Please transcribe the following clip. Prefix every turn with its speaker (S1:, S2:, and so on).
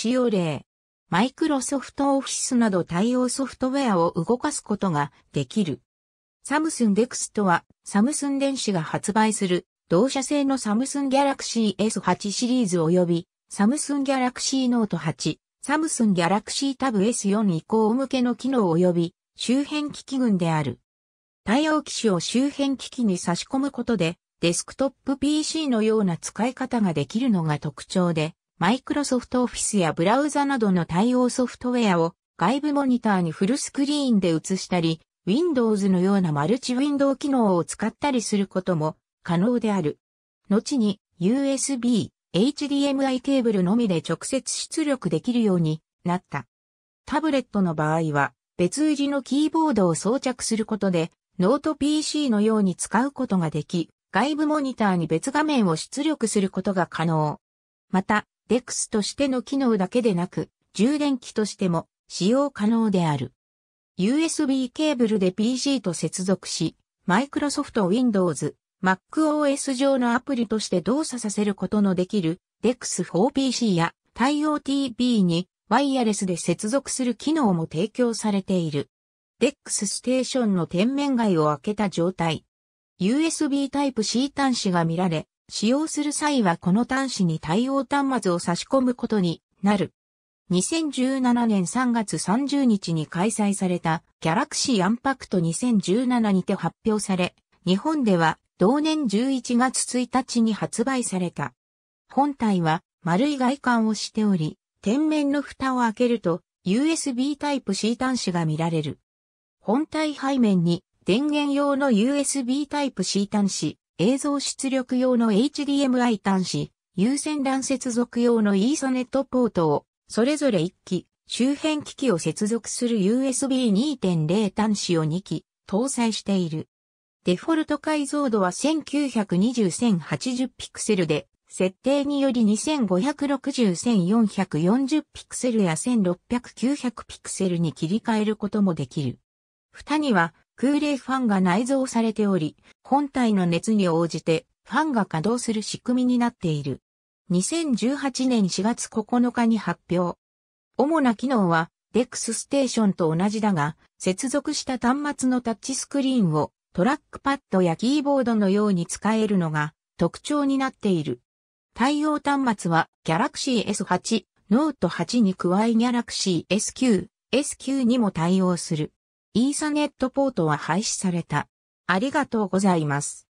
S1: 使用例、マイクロソフトオフィスなど対応ソフトウェアを動かすことができる。サムスンデクスとは、サムスン電子が発売する、同社製のサムスンギャラクシー S8 シリーズ及び、サムスンギャラクシーノート8、サムスンギャラクシータブ S4 以降向けの機能及び、周辺機器群である。対応機種を周辺機器に差し込むことで、デスクトップ PC のような使い方ができるのが特徴で、マイクロソフトオフィスやブラウザなどの対応ソフトウェアを外部モニターにフルスクリーンで映したり、Windows のようなマルチウィンドウ機能を使ったりすることも可能である。後に USB、HDMI ケーブルのみで直接出力できるようになった。タブレットの場合は別売りのキーボードを装着することでノート PC のように使うことができ、外部モニターに別画面を出力することが可能。また、デクスとしての機能だけでなく、充電器としても使用可能である。USB ケーブルで PC と接続し、Microsoft Windows、MacOS 上のアプリとして動作させることのできる DEX 4PC や対応 t b にワイヤレスで接続する機能も提供されている。DEX ステーションの天面外を開けた状態。USB Type-C 端子が見られ、使用する際はこの端子に対応端末を差し込むことになる。2017年3月30日に開催されたギャラクシーアンパクト2017にて発表され、日本では同年11月1日に発売された。本体は丸い外観をしており、天面の蓋を開けると USB Type-C 端子が見られる。本体背面に電源用の USB Type-C 端子、映像出力用の HDMI 端子、有線 LAN 接続用のイーサネットポートを、それぞれ1機、周辺機器を接続する USB 2.0端子を2機、搭載している。デフォルト解像度は1920-1080ピクセルで、設定により2560-1440ピクセルや1600-900ピクセルに切り替えることもできる。蓋には空冷ファンが内蔵されており、本体の熱に応じてファンが稼働する仕組みになっている。2018年4月9日に発表。主な機能は、デ e クスステーションと同じだが、接続した端末のタッチスクリーンをトラックパッドやキーボードのように使えるのが特徴になっている。対応端末は Galaxy S8、Note 8に加え Galaxy S9、S9 にも対応する。イーサネットポートは廃止された。ありがとうございます。